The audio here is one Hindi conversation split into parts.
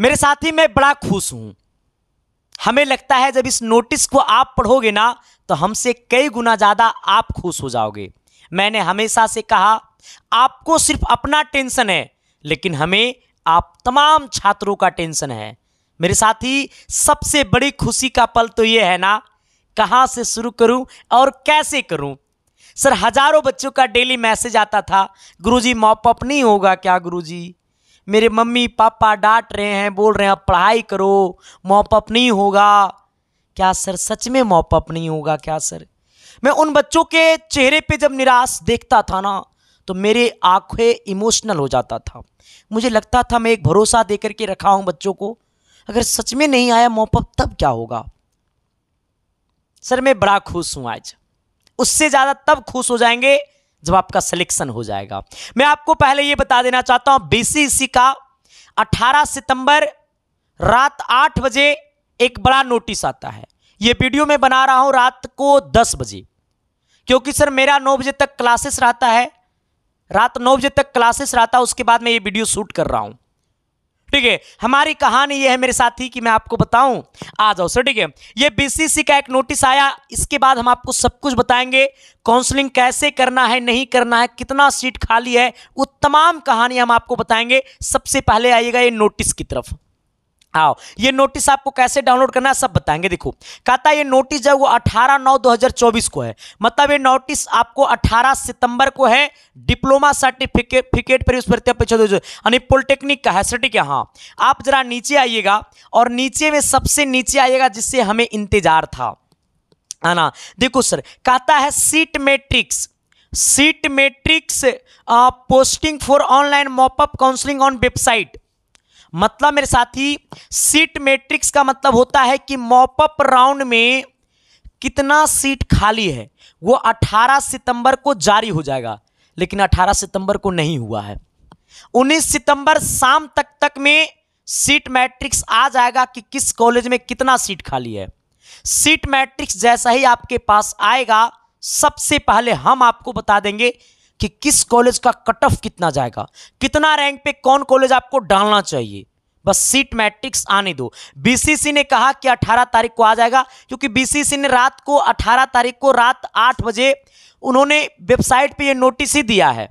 मेरे साथी मैं बड़ा खुश हूं हमें लगता है जब इस नोटिस को आप पढ़ोगे ना तो हमसे कई गुना ज़्यादा आप खुश हो जाओगे मैंने हमेशा से कहा आपको सिर्फ अपना टेंशन है लेकिन हमें आप तमाम छात्रों का टेंशन है मेरे साथी सबसे बड़ी खुशी का पल तो यह है ना कहाँ से शुरू करूं और कैसे करूं सर हजारों बच्चों का डेली मैसेज आता था गुरुजी मॉपअप नहीं होगा क्या गुरुजी मेरे मम्मी पापा डांट रहे हैं बोल रहे हैं आप पढ़ाई करो मॉपअप नहीं होगा क्या सर सच में मॉपअप नहीं होगा क्या सर मैं उन बच्चों के चेहरे पे जब निराश देखता था ना तो मेरे आंखें इमोशनल हो जाता था मुझे लगता था मैं एक भरोसा दे करके रखा हूं बच्चों को अगर सच में नहीं आया मॉपअप तब क्या होगा सर मैं बड़ा खुश हूं आज उससे ज़्यादा तब खुश हो जाएंगे जब आपका सिलेक्शन हो जाएगा मैं आपको पहले यह बता देना चाहता हूं बीसीसी का 18 सितंबर रात 8 बजे एक बड़ा नोटिस आता है यह वीडियो मैं बना रहा हूं रात को 10 बजे क्योंकि सर मेरा 9 बजे तक क्लासेस रहता है रात 9 बजे तक क्लासेस रहता है उसके बाद मैं ये वीडियो शूट कर रहा हूं ठीक है हमारी कहानी यह है मेरे साथी कि मैं आपको बताऊं आ जाओ सर ठीक है यह बीसीसी का एक नोटिस आया इसके बाद हम आपको सब कुछ बताएंगे काउंसलिंग कैसे करना है नहीं करना है कितना सीट खाली है वो तमाम कहानी हम आपको बताएंगे सबसे पहले आइएगा ये नोटिस की तरफ आओ ये नोटिस आपको कैसे डाउनलोड करना है सब बताएंगे देखो कहता है ये नोटिस जो है वो 18 नौ 2024 को है मतलब ये नोटिस आपको 18 सितंबर को है डिप्लोमा सर्टिफिकेट पर परीक्षा यानी पॉलिटेक्निक का है सर्टिफिकेट हाँ आप जरा नीचे आइएगा और नीचे में सबसे नीचे आइएगा जिससे हमें इंतजार था है ना देखो सर कहता है seat matrix seat matrix posting for online mop up counselling on website मतलब मेरे साथी सीट मैट्रिक्स का मतलब होता है कि मॉपअप राउंड में कितना सीट खाली है वो 18 सितंबर को जारी हो जाएगा लेकिन 18 सितंबर को नहीं हुआ है 19 सितंबर शाम तक तक में सीट मैट्रिक्स आ जाएगा कि किस कॉलेज में कितना सीट खाली है सीट मैट्रिक्स जैसा ही आपके पास आएगा सबसे पहले हम आपको बता देंगे कि किस कॉलेज का कट ऑफ कितना जाएगा कितना रैंक पे कौन कॉलेज आपको डालना चाहिए बस सीट मैट्रिक्स आने दो बीसीसी ने कहा कि 18 तारीख को आ जाएगा क्योंकि बीसीसी ने रात को 18 तारीख को रात 8 बजे उन्होंने वेबसाइट पे ये नोटिस ही दिया है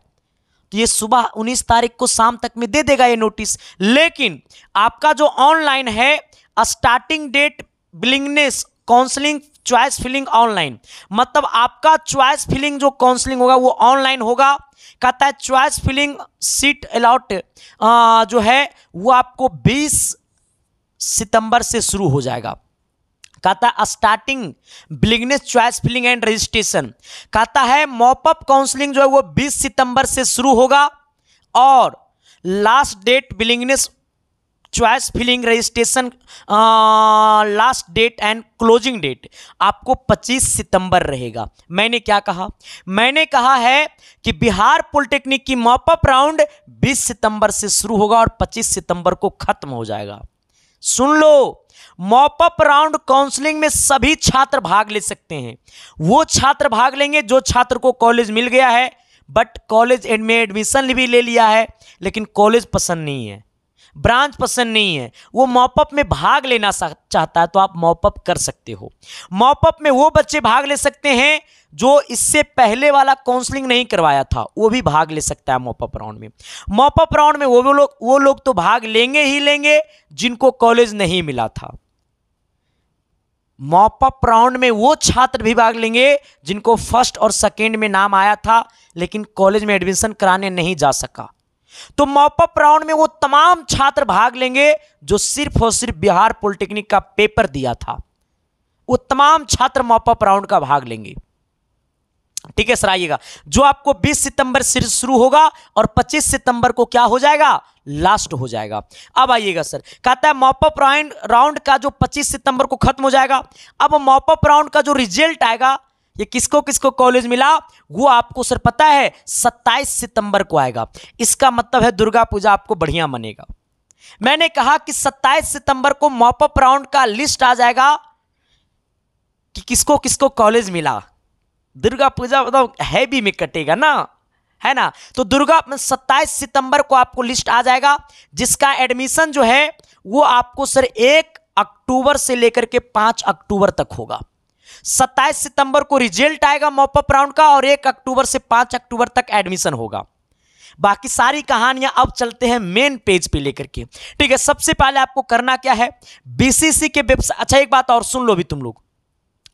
तो ये सुबह 19 तारीख को शाम तक में दे देगा ये नोटिस लेकिन आपका जो ऑनलाइन है starting date willingness counselling choice filling online मतलब आपका चॉइस फिलिंग जो काउंसलिंग होगा वो ऑनलाइन होगा कहता है चॉइस फिलिंग सीट अलाउट जो है वो आपको 20 सितंबर से शुरू हो जाएगा कहता है starting willingness choice filling and registration कहता है मॉपअप काउंसलिंग जो है वो 20 सितंबर से शुरू होगा और last date willingness choice filling registration last date and closing date आपको 25 सितंबर रहेगा मैंने क्या कहा मैंने कहा है कि बिहार पॉलिटेक्निक की मॉपअप राउंड 20 सितंबर से शुरू होगा और 25 सितंबर को खत्म हो जाएगा सुन लो मॉपअप राउंड काउंसलिंग में सभी छात्र भाग ले सकते हैं वो छात्र भाग लेंगे जो छात्र को कॉलेज मिल गया है बट कॉलेज में एडमिशन भी ले लिया है लेकिन कॉलेज पसंद नहीं है ब्रांच पसंद नहीं है वो मॉपअप में भाग लेना चाहता है तो आप मॉपअप कर सकते हो मॉपअप में वो बच्चे भाग ले सकते हैं जो इससे पहले वाला काउंसलिंग नहीं करवाया था वो भी भाग ले सकता है मॉपअप राउंड में मॉपअप राउंड में वो वो लोग वो लोग तो भाग लेंगे ही लेंगे जिनको कॉलेज नहीं मिला था मॉपअप राउंड में वो छात्र भी भाग लेंगे जिनको फर्स्ट और सेकेंड में नाम आया था लेकिन कॉलेज में एडमिशन कराने नहीं जा सका तो मॉपअप राउंड में वो तमाम छात्र भाग लेंगे जो सिर्फ और सिर्फ बिहार पॉलिटेक्निक का पेपर दिया था वो तमाम छात्र मॉपअप राउंड का भाग लेंगे ठीक है सर आइएगा जो आपको 20 सितंबर से शुरू होगा और 25 सितंबर को क्या हो जाएगा लास्ट हो जाएगा अब आइएगा सर कहता है मॉपअप राउंड राउंड का जो 25 सितंबर को खत्म हो जाएगा अब मॉपअप राउंड का जो रिजल्ट आएगा ये किसको किसको कॉलेज मिला वो आपको सर पता है 27 सितंबर को आएगा इसका मतलब है दुर्गा पूजा आपको बढ़िया मनेगा मैंने कहा कि 27 सितंबर को मॉपअप राउंड का लिस्ट आ जाएगा कि किसको किसको कॉलेज मिला दुर्गा पूजा बताओ हैवी में कटेगा ना है ना तो दुर्गा सत्ताईस सितंबर को आपको लिस्ट आ जाएगा जिसका एडमिशन जो है वो आपको सर एक अक्टूबर से लेकर के पांच अक्टूबर तक होगा सत्ताईस सितंबर को रिजल्ट आएगा मॉपअप राउंड का और एक अक्टूबर से पांच अक्टूबर तक एडमिशन होगा बाकी सारी कहानियां अब चलते हैं मेन पेज पे लेकर के ठीक है सबसे पहले आपको करना क्या है बीसीसी के वेबसाइट अच्छा एक बात और सुन लो भी तुम लोग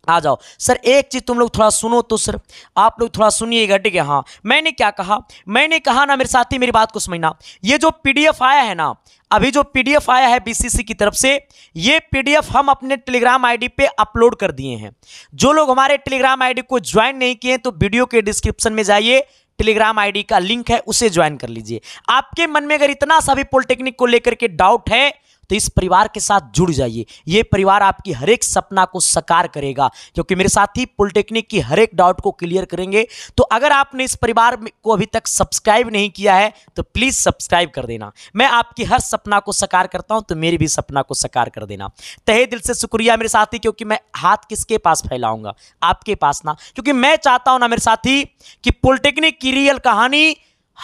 आ जाओ सर एक चीज़ तुम लोग थोड़ा सुनो तो सर आप लोग थोड़ा सुनिएगा ठीक है हाँ मैंने क्या कहा मैंने कहा ना मेरे साथी मेरी बात को समझना ये जो पीडीएफ आया है ना अभी जो पीडीएफ आया है बीसीसी की तरफ से ये पीडीएफ हम अपने टेलीग्राम आईडी पे अपलोड कर दिए हैं जो लोग हमारे टेलीग्राम आई को ज्वाइन नहीं किए तो वीडियो के डिस्क्रिप्शन में जाइए टेलीग्राम आईडी का लिंक है उसे ज्वाइन कर लीजिए आपके मन में अगर इतना सा भी पॉलिटेक्निक को लेकर के डाउट है तो इस परिवार के साथ जुड़ जाइए ये परिवार आपकी हर एक सपना को साकार करेगा क्योंकि मेरे साथी पॉलिटेक्निक की हर एक डाउट को क्लियर करेंगे तो अगर आपने इस परिवार को अभी तक सब्सक्राइब नहीं किया है तो प्लीज़ सब्सक्राइब कर देना मैं आपकी हर सपना को साकार करता हूं तो मेरे भी सपना को साकार कर देना तहे दिल से शुक्रिया मेरे साथी क्योंकि मैं हाथ किसके पास फैलाऊंगा आपके पास ना क्योंकि मैं चाहता हूं ना मेरे साथी कि पॉलिटेक्निक की रियल कहानी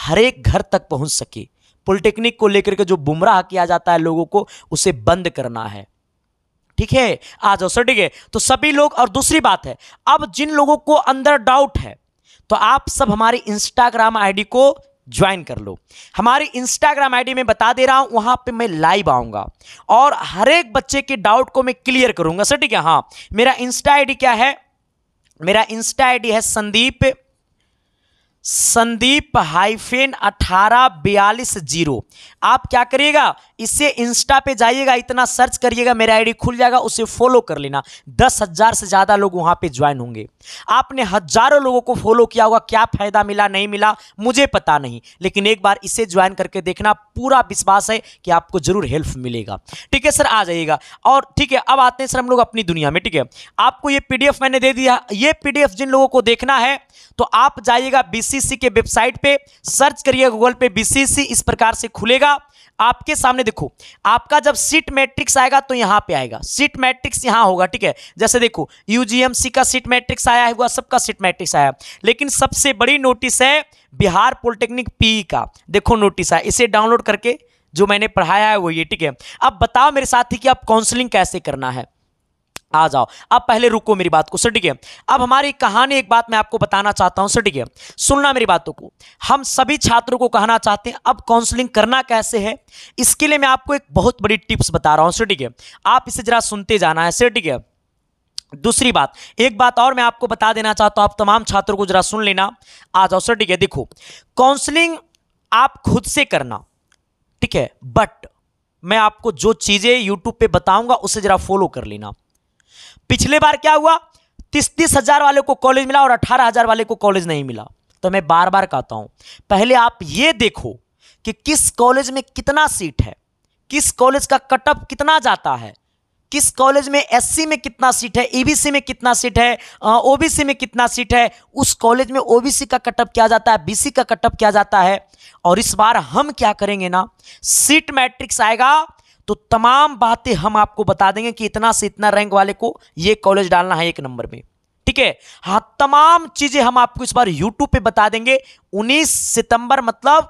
हर एक घर तक पहुंच सके पॉलिटेक्निक को लेकर के जो बुमराह किया जाता है लोगों को उसे बंद करना है ठीक है आ जाओ सर ठीक है तो सभी लोग और दूसरी बात है अब जिन लोगों को अंदर डाउट है तो आप सब हमारी इंस्टाग्राम आईडी को ज्वाइन कर लो हमारी इंस्टाग्राम आईडी में बता दे रहा हूं वहां पे मैं लाइव आऊंगा और हर एक बच्चे के डाउट को मैं क्लियर करूंगा सर ठीक है हाँ मेरा इंस्टा आईडी क्या है मेरा इंस्टा आईडी है संदीप संदीप हाइफेन अठारह बयालीस जीरो आप क्या करिएगा इससे इंस्टा पे जाइएगा इतना सर्च करिएगा मेरा आईडी खुल जाएगा उसे फॉलो कर लेना दस हज़ार से ज़्यादा लोग वहां पे ज्वाइन होंगे आपने हज़ारों लोगों को फॉलो किया होगा क्या फ़ायदा मिला नहीं मिला मुझे पता नहीं लेकिन एक बार इसे ज्वाइन करके देखना पूरा विश्वास है कि आपको ज़रूर हेल्प मिलेगा ठीक है सर आ जाइएगा और ठीक है अब आते हैं सर हम लोग अपनी दुनिया में ठीक है आपको ये पी मैंने दे दिया ये पी जिन लोगों को देखना है तो आप जाइएगा बी के वेबसाइट पर सर्च करिएगा गूगल पे बी इस प्रकार से खुलेगा आपके सामने देखो आपका जब सीट मैट्रिक्स आएगा तो यहां पे आएगा सीट मैट्रिक्स यहां होगा ठीक है जैसे देखो यूजीएमसी का सीट मैट्रिक्स आया हुआ सबका सीट मैट्रिक्स आया लेकिन सबसे बड़ी नोटिस है बिहार पॉलिटेक्निक पी e का देखो नोटिस आया इसे डाउनलोड करके जो मैंने पढ़ाया है वो ये ठीक है अब बताओ मेरे साथी कि आप काउंसलिंग कैसे करना है आ जाओ अब पहले रुको मेरी बात को सटिके अब हमारी कहानी एक बात मैं आपको बताना चाहता हूं सटिके सुनना मेरी बातों को हम सभी छात्रों को कहना चाहते हैं अब काउंसलिंग करना कैसे है इसके लिए मैं आपको एक बहुत बड़ी टिप्स बता रहा हूं सटिके आप इसे जरा सुनते जाना है सटिके दूसरी बात एक बात और मैं आपको बता देना चाहता हूं आप तमाम छात्रों को जरा सुन लेना आ जाओ सर ठीक है देखो काउंसलिंग आप खुद से करना ठीक है बट मैं आपको जो चीज़ें यूट्यूब पे बताऊंगा उसे जरा फॉलो कर लेना पिछले बार क्या हुआ तीस तीस हजार वाले को कॉलेज मिला और अठारह हजार वाले को कॉलेज नहीं मिला तो मैं बार बार कहता हूं पहले आप ये देखो कि किस कॉलेज में कितना सीट है किस कॉलेज का कटअप कितना जाता है किस कॉलेज में एससी में कितना सीट है ईबीसी e में कितना सीट है ओबीसी में कितना सीट है उस कॉलेज में ओबीसी का कटअप किया जाता है बीसी का कटअप किया जाता है और इस बार हम क्या करेंगे ना सीट मैट्रिक्स आएगा तो तमाम बातें हम आपको बता देंगे कि इतना से इतना रैंक वाले को ये कॉलेज डालना है एक नंबर में ठीक है हाँ तमाम चीजें हम आपको इस बार यूट्यूब पे बता देंगे 19 सितंबर मतलब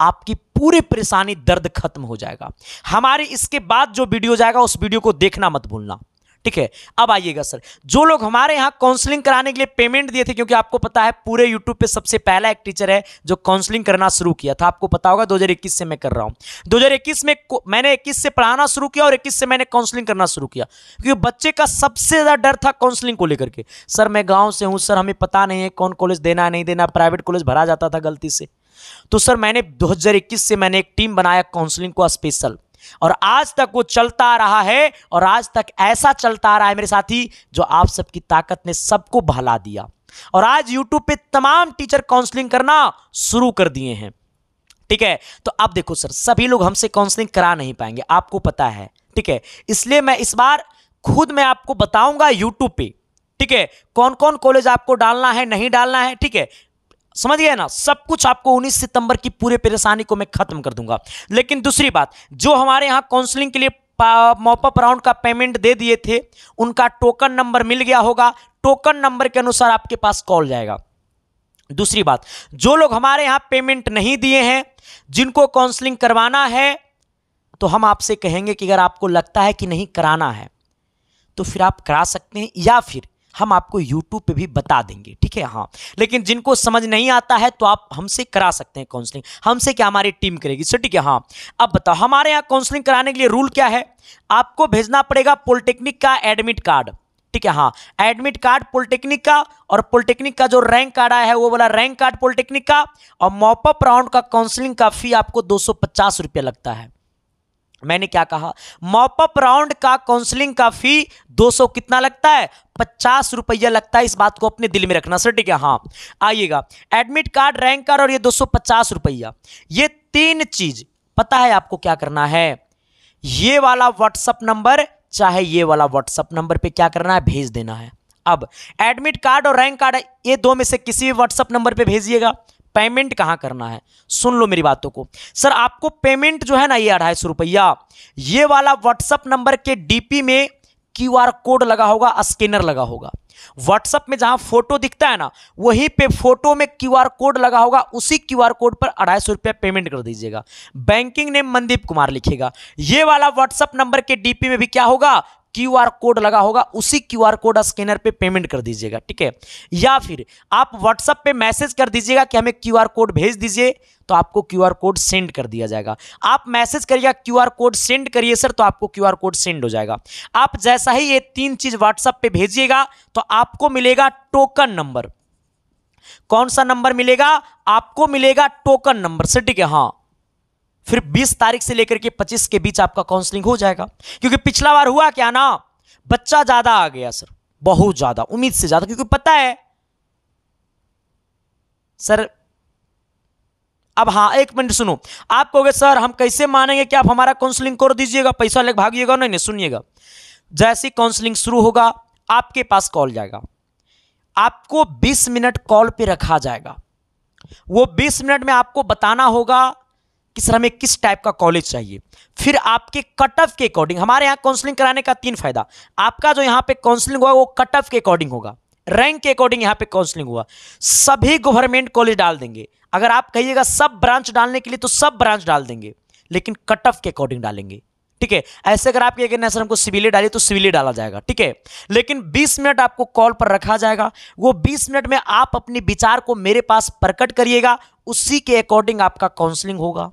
आपकी पूरी परेशानी दर्द खत्म हो जाएगा हमारे इसके बाद जो वीडियो जाएगा उस वीडियो को देखना मत भूलना ठीक है अब आइएगा सर जो लोग हमारे यहाँ काउंसलिंग कराने के लिए पेमेंट दिए थे क्योंकि आपको पता है पूरे यूट्यूब पे सबसे पहला एक टीचर है जो काउंसलिंग करना शुरू किया था आपको पता होगा 2021 से मैं कर रहा हूँ 2021 में मैंने 21 से पढ़ाना शुरू किया और 21 से मैंने काउंसलिंग करना शुरू किया क्योंकि बच्चे का सबसे ज़्यादा डर था काउंसलिंग को लेकर के सर मैं गाँव से हूँ सर हमें पता नहीं है कौन कॉलेज देना नहीं देना प्राइवेट कॉलेज भरा जाता था गलती से तो सर मैंने 2021 से मैंने एक टीम बनाया काउंसलिंग को स्पेशल और आज तक वो चलता रहा है और आज तक ऐसा चलता रहा है मेरे साथी जो आप सबकी ताकत ने सबको बहला दिया और आज यूट्यूब पे तमाम टीचर काउंसलिंग करना शुरू कर दिए हैं ठीक है तो अब देखो सर सभी लोग हमसे काउंसलिंग करा नहीं पाएंगे आपको पता है ठीक है इसलिए मैं इस बार खुद मैं आपको बताऊंगा यूट्यूब पे ठीक है कौन कौन कॉलेज आपको डालना है नहीं डालना है ठीक है समझ गया ना सब कुछ आपको 19 सितंबर की पूरे परेशानी को मैं खत्म कर दूंगा लेकिन दूसरी बात जो हमारे यहां काउंसलिंग के लिए मॉपअप राउंड का पेमेंट दे दिए थे उनका टोकन नंबर मिल गया होगा टोकन नंबर के अनुसार आपके पास कॉल जाएगा दूसरी बात जो लोग हमारे यहां पेमेंट नहीं दिए हैं जिनको काउंसलिंग करवाना है तो हम आपसे कहेंगे कि अगर आपको लगता है कि नहीं कराना है तो फिर आप करा सकते हैं या फिर हम आपको यूट्यूब पे भी बता देंगे ठीक है हाँ लेकिन जिनको समझ नहीं आता है तो आप हमसे करा सकते हैं काउंसलिंग हमसे क्या हमारी टीम करेगी सर ठीक है हाँ अब बताओ हमारे यहाँ काउंसलिंग कराने के लिए रूल क्या है आपको भेजना पड़ेगा पॉलिटेक्निक का एडमिट कार्ड ठीक है हाँ एडमिट कार्ड पॉलिटेक्निक का और पॉलिटेक्निक का जो रैंक कार्ड आया है वो वाला रैंक कार्ड पॉलिटेक्निक का और मॉपअप राउंड का काउंसलिंग का फी आपको दो सौ लगता है मैंने क्या कहा मॉपअप राउंड का काउंसलिंग का फी 200 कितना लगता है पचास रुपया लगता है इस बात को अपने दिल में रखना सर ठीक है हाँ आइएगा एडमिट कार्ड रैंक कार्ड और ये दो सौ पचास रुपया ये तीन चीज पता है आपको क्या करना है ये वाला व्हाट्सअप नंबर चाहे ये वाला व्हाट्सअप नंबर पे क्या करना है भेज देना है अब एडमिट कार्ड और रैंक कार्ड ये दो में से किसी भी व्हाट्सअप नंबर पे भेजिएगा पेमेंट कहां करना है सुन लो मेरी बातों को सर आपको पेमेंट जो है ना ये अढ़ाई सौ रुपया ये वाला व्हाट्सएप नंबर के डीपी में क्यूआर कोड लगा होगा स्कैनर लगा होगा व्हाट्सएप में जहां फोटो दिखता है ना वहीं पे फोटो में क्यूआर कोड लगा होगा उसी क्यूआर कोड पर अढ़ाई सौ रुपया पेमेंट कर दीजिएगा बैंकिंग नेम मनदीप कुमार लिखेगा ये वाला व्हाट्सएप नंबर के डीपी में भी क्या होगा क्यूआर कोड लगा होगा उसी क्यूआर कोड स्कैनर पे पेमेंट कर दीजिएगा ठीक है या फिर आप व्हाट्सएप पे मैसेज कर दीजिएगा कि हमें क्यूआर कोड भेज दीजिए तो आपको क्यूआर कोड सेंड कर दिया जाएगा आप मैसेज करिएगा क्यूआर कोड सेंड करिए सर तो आपको क्यूआर कोड सेंड हो जाएगा आप जैसा ही ये तीन चीज व्हाट्सएप पे भेजिएगा तो आपको मिलेगा टोकन नंबर कौन सा नंबर मिलेगा आपको मिलेगा टोकन नंबर सर ठीक है हाँ फिर 20 तारीख से लेकर के 25 के बीच आपका काउंसलिंग हो जाएगा क्योंकि पिछला बार हुआ क्या ना बच्चा ज्यादा आ गया सर बहुत ज्यादा उम्मीद से ज्यादा क्योंकि पता है सर अब हाँ एक मिनट सुनो आप कहोगे सर हम कैसे मानेंगे कि आप हमारा काउंसलिंग कर दीजिएगा पैसा लेकर भागिएगा नहीं नहीं सुनिएगा जैसे काउंसलिंग शुरू होगा आपके पास कॉल जाएगा आपको 20 मिनट कॉल पे रखा जाएगा वो 20 मिनट में आपको बताना होगा किस हमें किस टाइप का कॉलेज चाहिए फिर आपके कट ऑफ के अकॉर्डिंग हमारे यहाँ काउंसलिंग कराने का तीन फायदा आपका जो यहाँ पे काउंसलिंग हुआ वो कट ऑफ के अकॉर्डिंग होगा रैंक के अकॉर्डिंग यहाँ पे काउंसलिंग हुआ सभी गवर्नमेंट कॉलेज डाल देंगे अगर आप कहिएगा सब ब्रांच डालने के लिए तो सब ब्रांच डाल देंगे लेकिन कट ऑफ के अकॉर्डिंग डालेंगे ठीक है ऐसे अगर आप ये कहना सर हमको सिविली डाली तो सिविली डाला जाएगा ठीक है लेकिन 20 मिनट आपको कॉल पर रखा जाएगा वो 20 मिनट में आप अपने विचार को मेरे पास प्रकट करिएगा उसी के अकॉर्डिंग आपका काउंसलिंग होगा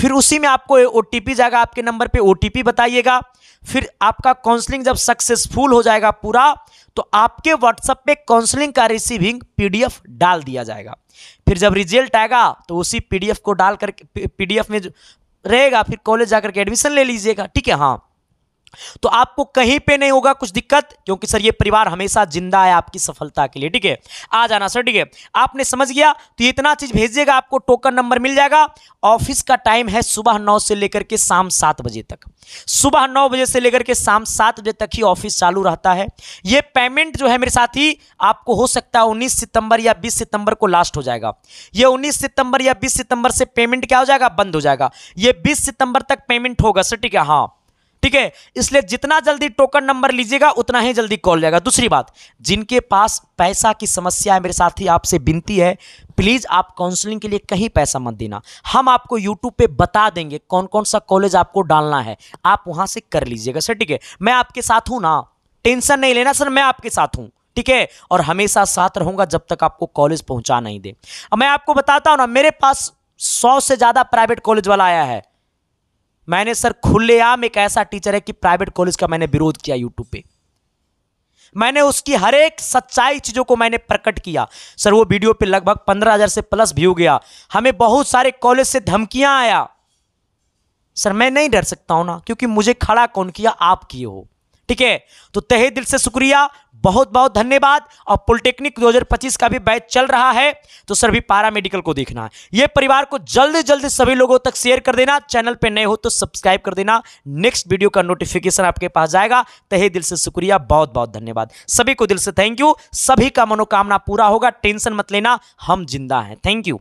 फिर उसी में आपको ओ टी जाएगा आपके नंबर पे ओ बताइएगा फिर आपका काउंसलिंग जब सक्सेसफुल हो जाएगा पूरा तो आपके व्हाट्सएप पे काउंसलिंग का रिसीविंग पीडीएफ डाल दिया जाएगा फिर जब रिजल्ट आएगा तो उसी पीडीएफ को डाल करके पीडीएफ में रहेगा फिर कॉलेज जाकर के एडमिशन ले लीजिएगा ठीक है हाँ तो आपको कहीं पे नहीं होगा कुछ दिक्कत क्योंकि सर ये परिवार हमेशा जिंदा है आपकी सफलता के लिए ठीक है आ जाना सर ठीक है आपने समझ गया तो ये इतना चीज भेजिएगा आपको टोकन नंबर मिल जाएगा ऑफिस का टाइम है सुबह नौ से लेकर के शाम सात बजे तक सुबह नौ बजे से लेकर के शाम सात बजे तक ही ऑफिस चालू रहता है ये पेमेंट जो है मेरे साथी आपको हो सकता है उन्नीस सितंबर या बीस सितंबर को लास्ट हो जाएगा ये उन्नीस सितंबर या बीस सितंबर से पेमेंट क्या हो जाएगा बंद हो जाएगा ये बीस सितंबर तक पेमेंट होगा सर ठीक है हाँ ठीक है इसलिए जितना जल्दी टोकन नंबर लीजिएगा उतना ही जल्दी कॉल जाएगा दूसरी बात जिनके पास पैसा की समस्या है मेरे साथी आपसे विनती है प्लीज़ आप काउंसलिंग के लिए कहीं पैसा मत देना हम आपको यूट्यूब पे बता देंगे कौन कौन सा कॉलेज आपको डालना है आप वहां से कर लीजिएगा सर ठीक है मैं आपके साथ हूँ ना टेंशन नहीं लेना सर मैं आपके साथ हूँ ठीक है और हमेशा साथ रहूंगा जब तक आपको कॉलेज पहुंचा नहीं दे अब मैं आपको बताता हूं ना मेरे पास सौ से ज्यादा प्राइवेट कॉलेज वाला आया है मैंने सर खुलेआम एक ऐसा टीचर है कि प्राइवेट कॉलेज का मैंने विरोध किया यूट्यूब पे मैंने उसकी हर एक सच्चाई चीज़ों को मैंने प्रकट किया सर वो वीडियो पे लगभग पंद्रह हज़ार से प्लस व्यू गया हमें बहुत सारे कॉलेज से धमकियां आया सर मैं नहीं डर सकता हूं ना क्योंकि मुझे खड़ा कौन किया आप किए हो ठीक है तो तहे दिल से शुक्रिया बहुत बहुत धन्यवाद और पॉलिटेक्निक 2025 का भी बैच चल रहा है तो सर भी पारा मेडिकल को देखना है परिवार को जल्द जल्द सभी लोगों तक शेयर कर देना चैनल पे नए हो तो सब्सक्राइब कर देना नेक्स्ट वीडियो का नोटिफिकेशन आपके पास जाएगा तहे दिल से शुक्रिया बहुत बहुत धन्यवाद सभी को दिल से थैंक यू सभी का मनोकामना पूरा होगा टेंशन मत लेना हम जिंदा हैं थैंक यू